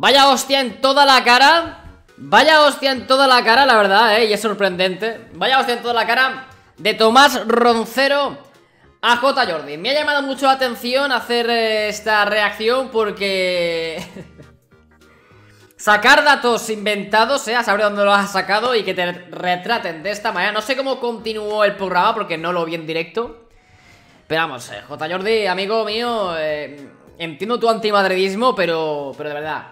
Vaya hostia en toda la cara Vaya hostia en toda la cara, la verdad, eh Y es sorprendente Vaya hostia en toda la cara De Tomás Roncero a J. Jordi Me ha llamado mucho la atención hacer eh, esta reacción Porque... Sacar datos inventados, eh, saber dónde los has sacado y que te retraten de esta manera. No sé cómo continuó el programa porque no lo vi en directo. Pero vamos, eh, J. Jordi, amigo mío, eh, entiendo tu antimadridismo, pero, pero de verdad,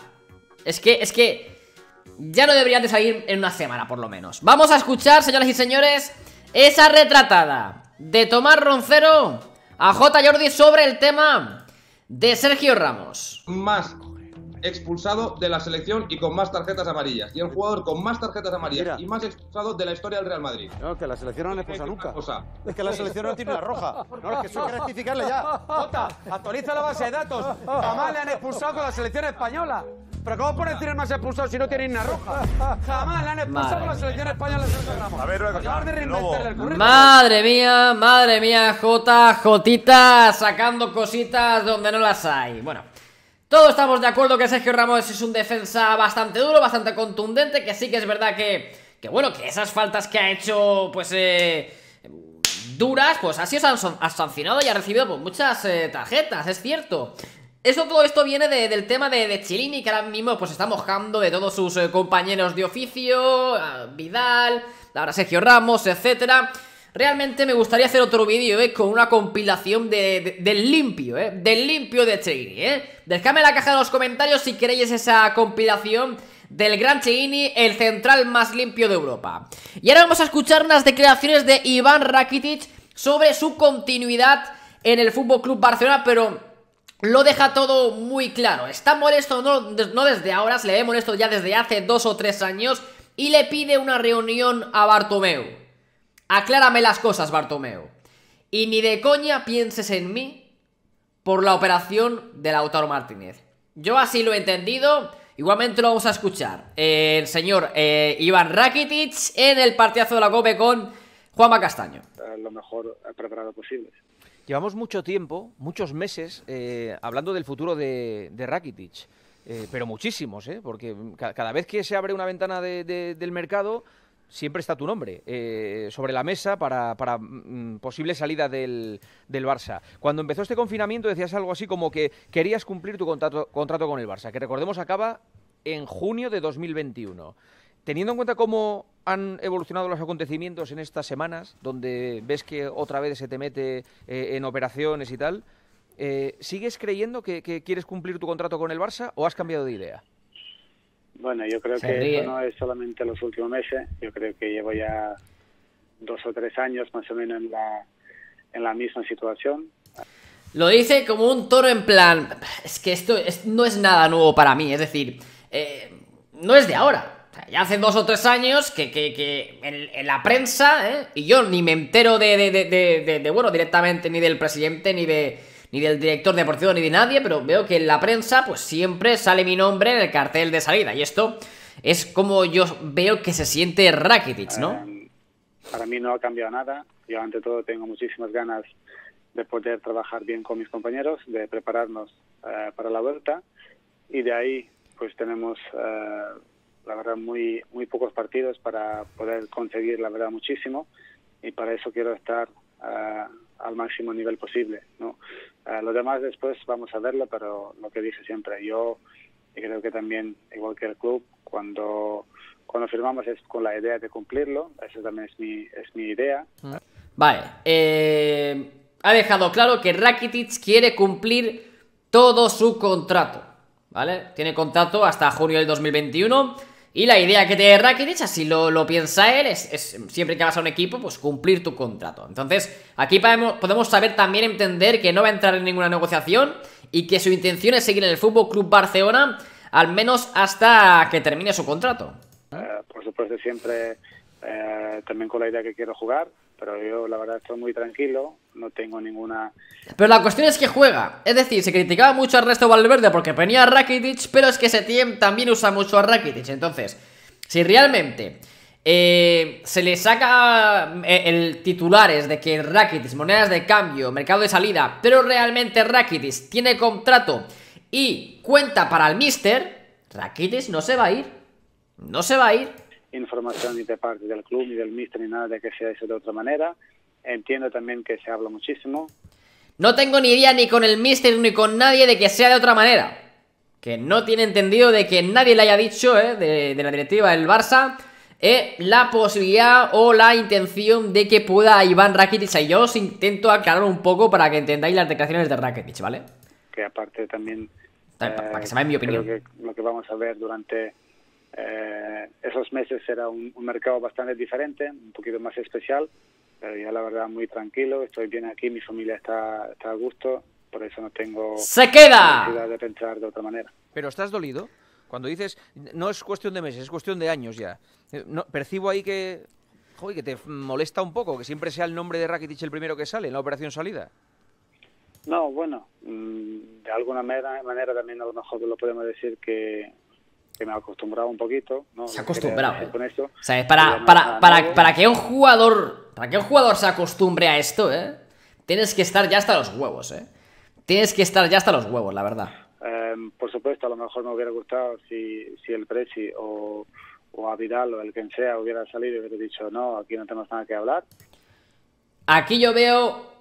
es que, es que ya no deberían de salir en una semana por lo menos Vamos a escuchar, señoras y señores, esa retratada de Tomás Roncero a J. Jordi sobre el tema de Sergio Ramos. Más expulsado de la selección y con más tarjetas amarillas. Y el jugador con más tarjetas amarillas y más expulsado de la historia del Real Madrid. No, que la selección no le expulsa nunca. Es que la selección no tiene la roja. No, es que eso hay que rectificarle ya. Jota, actualiza la base de datos. Jamás le han expulsado con la selección española. Pero ¿cómo por decir el más expulsado si no tiene una roja? Jamás la han expulsado la selección española Ramos. A ver, Acabar el currículum. Madre mía, madre mía, Jota, Jotita, sacando cositas donde no las hay. Bueno. Todos estamos de acuerdo que Sergio Ramos es un defensa bastante duro, bastante contundente, que sí que es verdad que, que bueno, que esas faltas que ha hecho, pues, eh, duras, pues así os han sancionado y ha recibido pues, muchas eh, tarjetas, es cierto eso todo esto viene del tema de, de, que ahora mismo pues está mojando de todos sus eh, compañeros de oficio, Vidal, ahora Sergio Ramos, etcétera. Realmente me gustaría hacer otro vídeo, ¿eh? Con una compilación del limpio, ¿eh? Del limpio de Chilini, ¿eh? Dejadme en la caja de los comentarios si queréis esa compilación del gran Chilini, el central más limpio de Europa. Y ahora vamos a escuchar unas declaraciones de Iván Rakitic sobre su continuidad en el FC Barcelona, pero lo deja todo muy claro. Está molesto no, no desde ahora, le he molesto ya desde hace dos o tres años y le pide una reunión a Bartomeu. Aclárame las cosas, Bartomeu. Y ni de coña pienses en mí por la operación de Lautaro Martínez. Yo así lo he entendido. Igualmente lo vamos a escuchar. el señor eh, Iván Rakitic en el partidazo de la COPE con Juanma Castaño. Lo mejor preparado posible. Llevamos mucho tiempo, muchos meses, eh, hablando del futuro de, Rakitic. Eh, pero muchísimos, eh, porque cada vez que se abre una ventana del mercado, siempre está tu nombre sobre la mesa para, mm, posible salida del, Barça. Cuando empezó este confinamiento decías algo así como que querías cumplir tu contrato, contrato con el Barça, que recordemos acaba en junio de 2021. Teniendo en cuenta cómo han evolucionado los acontecimientos en estas semanas, donde ves que otra vez se te mete eh, en operaciones y tal? Eh, ¿Sigues creyendo que, quieres cumplir tu contrato con el Barça o has cambiado de idea? Bueno, yo creo que no es solamente los últimos meses. Yo creo que llevo ya dos o tres años más o menos en la, en la misma situación. Lo dice como un toro en plan. Es que esto no es nada nuevo para mí. Es decir, eh, no es de ahora. Ya hace dos o tres años que, en, la prensa, ¿eh? y yo ni me entero de, bueno, directamente ni del presidente, ni de ni del director deportivo, ni de nadie, pero veo que en la prensa pues siempre sale mi nombre en el cartel de salida. Y esto es como yo veo que se siente Rakitic, ¿no? Em, para mí no ha cambiado nada. Yo ante todo tengo muchísimas ganas de poder trabajar bien con mis compañeros, de prepararnos eh, para la vuelta y de ahí pues tenemos eh, la verdad muy muy pocos partidos para poder conseguir la verdad muchísimo y para eso quiero estar ah, al máximo nivel posible no ah, lo demás después vamos a verlo pero lo que dije siempre yo ...y creo que también igual que el club cuando cuando firmamos es con la idea de cumplirlo esa también es mi es mi idea vale eh, ha dejado claro que Rakitic quiere cumplir todo su contrato ¿vale? Tiene contrato hasta junio del 2021 y la idea que tiene Rakitic, así lo, lo piensa él, es, siempre que vas a un equipo, pues cumplir tu contrato. Entonces, aquí podemos saber también entender que no va a entrar en ninguna negociación y que su intención es seguir en el Fútbol Club Barcelona, al menos hasta que termine su contrato. Eh, por supuesto, siempre eh, también con la idea que quiero jugar, pero yo la verdad estoy muy tranquilo, no tengo ninguna... Pero la cuestión es que juega, es decir, se criticaba mucho al resto Valverde porque venía a Rakitic, pero es que tiempo también usa mucho a Rakitic, entonces, si realmente eh, se le saca eh, el titulares de que Rakitic, monedas de cambio, mercado de salida, pero realmente Rakitic tiene contrato y cuenta para el Mister, Rakitic no se va a ir, no se va a ir información ni de parte del club, ni del mister, ni nada de que sea eso de otra manera. Entiendo también que se habla muchísimo. No tengo ni idea ni con el mister ni con nadie de que sea de otra manera. Que no tiene entendido de que nadie le haya dicho, eh, de, la directiva del Barça, eh, la posibilidad o la intención de que pueda Iván Rakitic. Y yo os intento aclarar un poco para que entendáis las declaraciones de Rakitic, ¿vale? Que aparte también... para eh, que se vea en mi opinión. que lo que vamos a ver durante eh, esos meses era un, mercado bastante diferente, un poquito más especial, pero ya la verdad muy tranquilo, estoy bien aquí, mi familia está, a gusto, por eso no tengo ¡Se de pensar de otra manera. ¿Pero estás dolido? Cuando dices, no es cuestión de meses, es cuestión de años ya. Eh, no, percibo ahí que, joder, que te molesta un poco, que siempre sea el nombre de Rakitic el primero que sale en la operación salida. No, bueno, mm, de alguna manera, manera también a lo mejor lo podemos decir que que me ha acostumbrado un poquito. Se ha acostumbrado. para, para, que un jugador, para que un jugador se acostumbre a esto, ¿eh? tienes que estar ya hasta los huevos. ¿eh? Tienes que estar ya hasta los huevos, la verdad. Em, por supuesto, a lo mejor me hubiera gustado si, el Prezi o, o o el quien sea hubiera salido y hubiera dicho, no, aquí no tenemos nada que hablar. Aquí yo veo,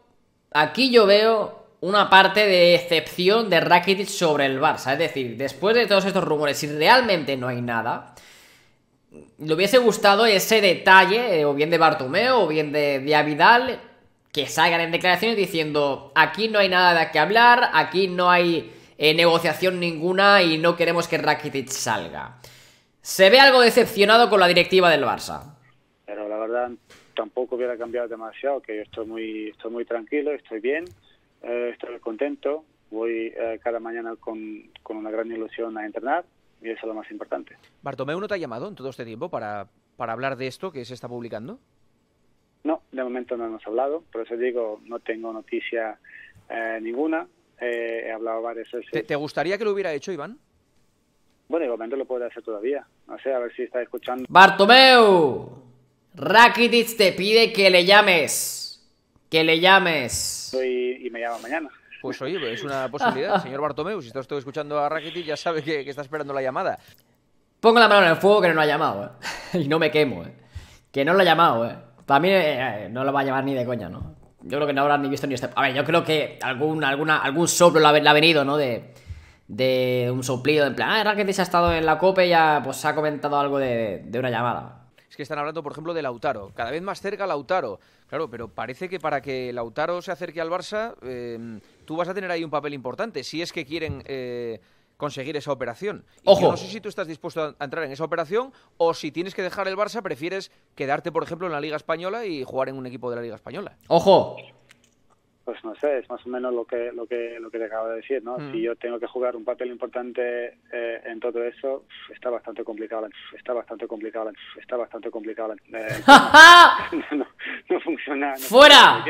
aquí yo veo una parte de excepción de Rakitic sobre el Barça. Es decir, después de todos estos rumores, si realmente no hay nada, le hubiese gustado ese detalle, eh, o bien de Bartomeo, o bien de, de que salgan en declaraciones diciendo, aquí no hay nada de que hablar, aquí no hay eh, negociación ninguna y no queremos que Rakitic salga. Se ve algo decepcionado con la directiva del Barça. Pero la verdad tampoco hubiera cambiado demasiado, que yo estoy muy, estoy muy tranquilo, estoy bien. Eh, estoy contento, voy eh, cada mañana con, una gran ilusión a entrenar y eso es lo más importante. Bartomeu no te ha llamado en todo este tiempo para, para hablar de esto que se está publicando? No, de momento no hemos hablado, por eso digo, no tengo noticia eh, ninguna, he hablado varias veces. ¿Te, gustaría que lo hubiera hecho, Iván? Bueno, igualmente lo puede hacer todavía. No sé, a ver si está escuchando. ¡Bartomeu! Rakitic te pide que le llames que le llames. Y, me llama mañana. Pues oye, pues es una posibilidad. Señor Bartomeu, si está escuchando a Rakitic, ya sabe que, está esperando la llamada. Pongo la mano en el fuego que no lo ha llamado, eh. Y no me quemo, eh. Que no lo ha llamado, ¿eh? Para mí eh, no lo va a llevar ni de coña, ¿no? Yo creo que no habrá ni visto ni este... A ver, yo creo que algún, alguna, algún soplo le ha venido, ¿no? De, de un soplido, en plan, ah, se ha estado en la copa y ya pues, ha comentado algo de, de una llamada. Es que están hablando, por ejemplo, de Lautaro. Cada vez más cerca Lautaro. Claro, pero parece que para que Lautaro se acerque al Barça, eh, tú vas a tener ahí un papel importante, si es que quieren eh, conseguir esa operación. Ojo. no sé si tú estás dispuesto a entrar en esa operación o si tienes que dejar el Barça, prefieres quedarte, por ejemplo, en la Liga Española y jugar en un equipo de la Liga Española. Ojo, pues no sé, es más o menos lo que lo que lo que te acabo de decir, ¿no? Mm. Si yo tengo que jugar un papel importante eh, en todo eso, está bastante complicado, está bastante complicado, está bastante complicado. Eh, no, funciona. Fuera.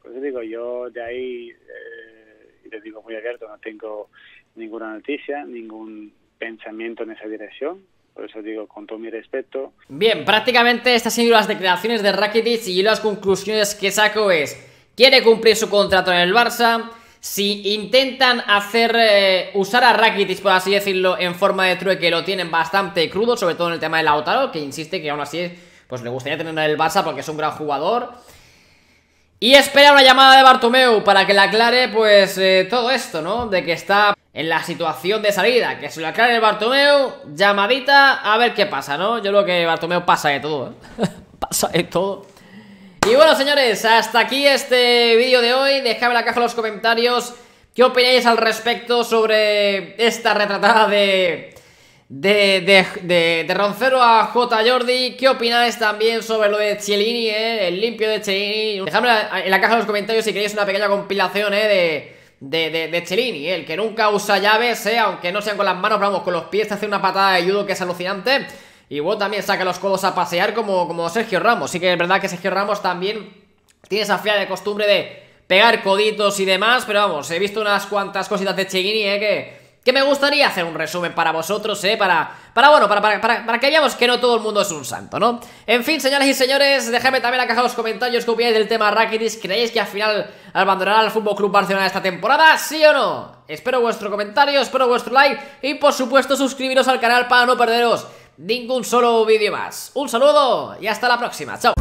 pues digo, yo de ahí eh, y les digo muy abierto, no tengo ninguna noticia, ningún pensamiento en esa dirección. Por eso digo, con todo mi respeto. Bien, prácticamente estas han sido las declaraciones de Rakitic y las conclusiones que saco es quiere cumplir su contrato en el Barça. Si intentan hacer eh, usar a Rakitic, por así decirlo, en forma de trueque, lo tienen bastante crudo, sobre todo en el tema de Lautaro, que insiste que aún así pues le gustaría tener el Barça porque es un gran jugador. Y espera una llamada de Bartomeu para que le aclare pues eh, todo esto, ¿no? De que está en la situación de salida, que se lo aclare el Bartomeu, llamadita, a ver qué pasa, ¿no? Yo creo que Bartomeu pasa de todo, ¿eh? pasa de todo. Y bueno señores, hasta aquí este vídeo de hoy, dejadme en la caja de los comentarios qué opináis al respecto sobre esta retratada de, de, de, de, Roncero a J. Jordi, qué opináis también sobre lo de Cellini, eh? el limpio de Cellini. dejadme en la caja de los comentarios si queréis una pequeña compilación eh, de, de, de eh. el que nunca usa llaves, aunque no sean con las manos, vamos, con los pies te hace una patada de judo que es alucinante... Y también saca los codos a pasear como, como Sergio Ramos. Sí que es verdad que Sergio Ramos también tiene esa fea de costumbre de pegar coditos y demás, pero vamos, he visto unas cuantas cositas de Cheguini, eh, que... Que me gustaría hacer un resumen para vosotros, ¿eh? Para, para bueno, para, para, que veamos que no todo el mundo es un santo, ¿no? En fin, señores y señores, dejadme también en la caja de los comentarios Que opináis del tema Rakitic. ¿Creéis que al final abandonará el FC Club Barcelona esta temporada? ¿Sí o no? Espero vuestro comentario, espero vuestro like y por supuesto suscribiros al canal para no perderos ningún solo vídeo más. Un saludo y hasta la próxima. Chao.